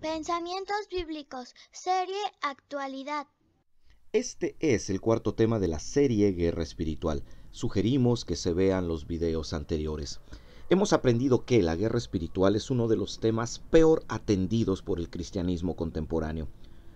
Pensamientos Bíblicos, serie Actualidad. Este es el cuarto tema de la serie Guerra Espiritual. Sugerimos que se vean los videos anteriores. Hemos aprendido que la guerra espiritual es uno de los temas peor atendidos por el cristianismo contemporáneo.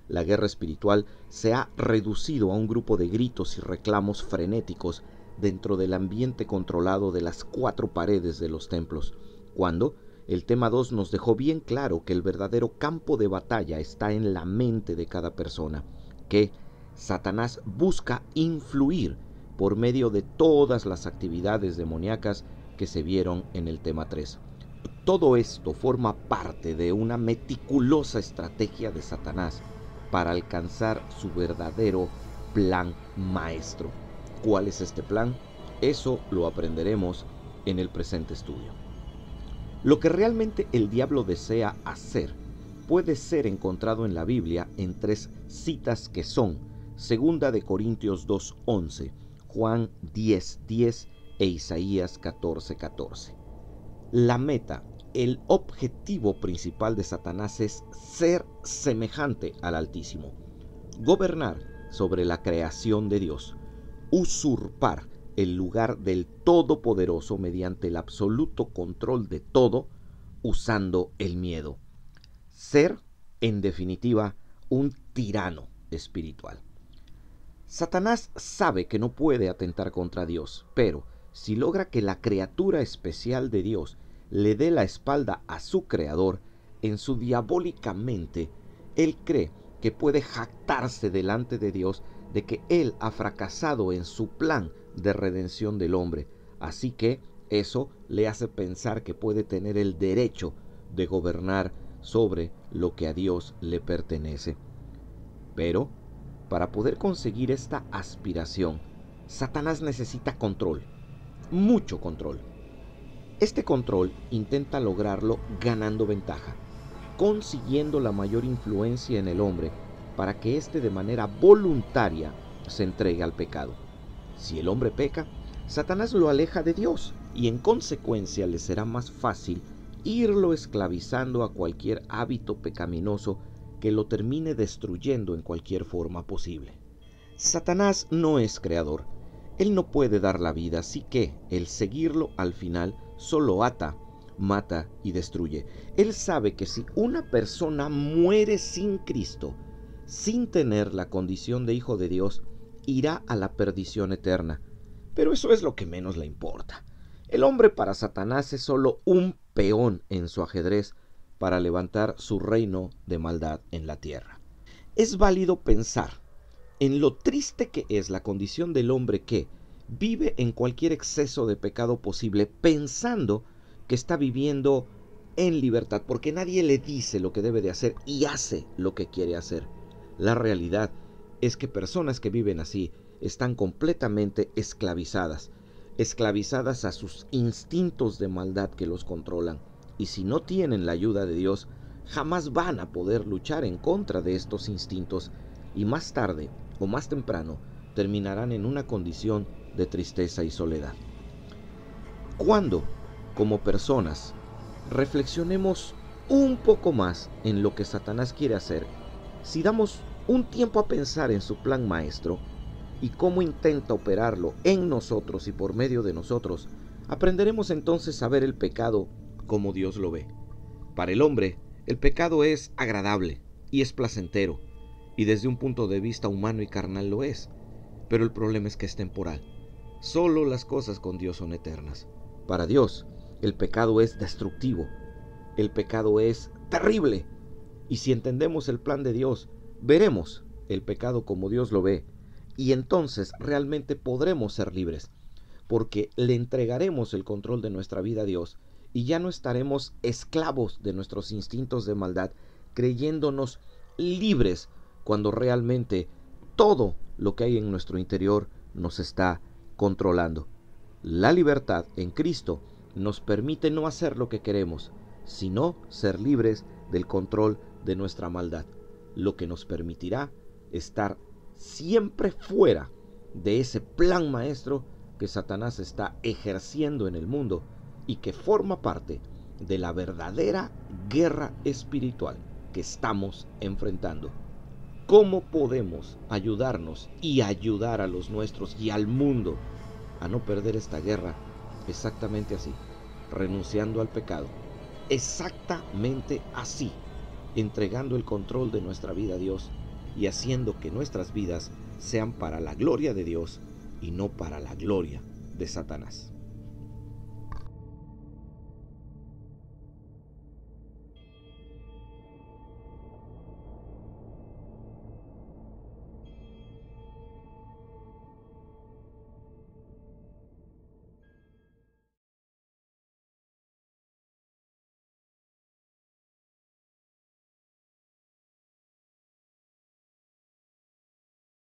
La guerra espiritual se ha reducido a un grupo de gritos y reclamos frenéticos dentro del ambiente controlado de las cuatro paredes de los templos, cuando el tema 2 nos dejó bien claro que el verdadero campo de batalla está en la mente de cada persona, que Satanás busca influir por medio de todas las actividades demoníacas que se vieron en el tema 3. Todo esto forma parte de una meticulosa estrategia de Satanás para alcanzar su verdadero plan maestro. ¿Cuál es este plan? Eso lo aprenderemos en el presente estudio. Lo que realmente el diablo desea hacer puede ser encontrado en la Biblia en tres citas que son Segunda de Corintios 2.11, Juan 10.10 10, e Isaías 14.14. La meta, el objetivo principal de Satanás es ser semejante al Altísimo, gobernar sobre la creación de Dios, usurpar el lugar del Todopoderoso mediante el absoluto control de todo, usando el miedo. Ser, en definitiva, un tirano espiritual. Satanás sabe que no puede atentar contra Dios, pero si logra que la criatura especial de Dios le dé la espalda a su creador, en su diabólica mente, él cree que puede jactarse delante de Dios de que Él ha fracasado en su plan de redención del hombre. Así que eso le hace pensar que puede tener el derecho de gobernar sobre lo que a Dios le pertenece. Pero, para poder conseguir esta aspiración, Satanás necesita control, mucho control. Este control intenta lograrlo ganando ventaja consiguiendo la mayor influencia en el hombre para que éste de manera voluntaria se entregue al pecado. Si el hombre peca, Satanás lo aleja de Dios y en consecuencia le será más fácil irlo esclavizando a cualquier hábito pecaminoso que lo termine destruyendo en cualquier forma posible. Satanás no es creador. Él no puede dar la vida, así que el seguirlo al final solo ata mata y destruye. Él sabe que si una persona muere sin Cristo, sin tener la condición de hijo de Dios, irá a la perdición eterna. Pero eso es lo que menos le importa. El hombre para Satanás es solo un peón en su ajedrez para levantar su reino de maldad en la tierra. Es válido pensar en lo triste que es la condición del hombre que vive en cualquier exceso de pecado posible pensando está viviendo en libertad, porque nadie le dice lo que debe de hacer y hace lo que quiere hacer. La realidad es que personas que viven así están completamente esclavizadas, esclavizadas a sus instintos de maldad que los controlan, y si no tienen la ayuda de Dios, jamás van a poder luchar en contra de estos instintos, y más tarde o más temprano terminarán en una condición de tristeza y soledad. ¿Cuándo como personas, reflexionemos un poco más en lo que Satanás quiere hacer, si damos un tiempo a pensar en su plan maestro y cómo intenta operarlo en nosotros y por medio de nosotros, aprenderemos entonces a ver el pecado como Dios lo ve. Para el hombre, el pecado es agradable y es placentero, y desde un punto de vista humano y carnal lo es, pero el problema es que es temporal. Solo las cosas con Dios son eternas. Para Dios, el pecado es destructivo, el pecado es terrible. Y si entendemos el plan de Dios, veremos el pecado como Dios lo ve. Y entonces realmente podremos ser libres, porque le entregaremos el control de nuestra vida a Dios y ya no estaremos esclavos de nuestros instintos de maldad, creyéndonos libres cuando realmente todo lo que hay en nuestro interior nos está controlando. La libertad en Cristo nos permite no hacer lo que queremos, sino ser libres del control de nuestra maldad, lo que nos permitirá estar siempre fuera de ese plan maestro que Satanás está ejerciendo en el mundo y que forma parte de la verdadera guerra espiritual que estamos enfrentando. ¿Cómo podemos ayudarnos y ayudar a los nuestros y al mundo a no perder esta guerra Exactamente así. Renunciando al pecado. Exactamente así. Entregando el control de nuestra vida a Dios y haciendo que nuestras vidas sean para la gloria de Dios y no para la gloria de Satanás.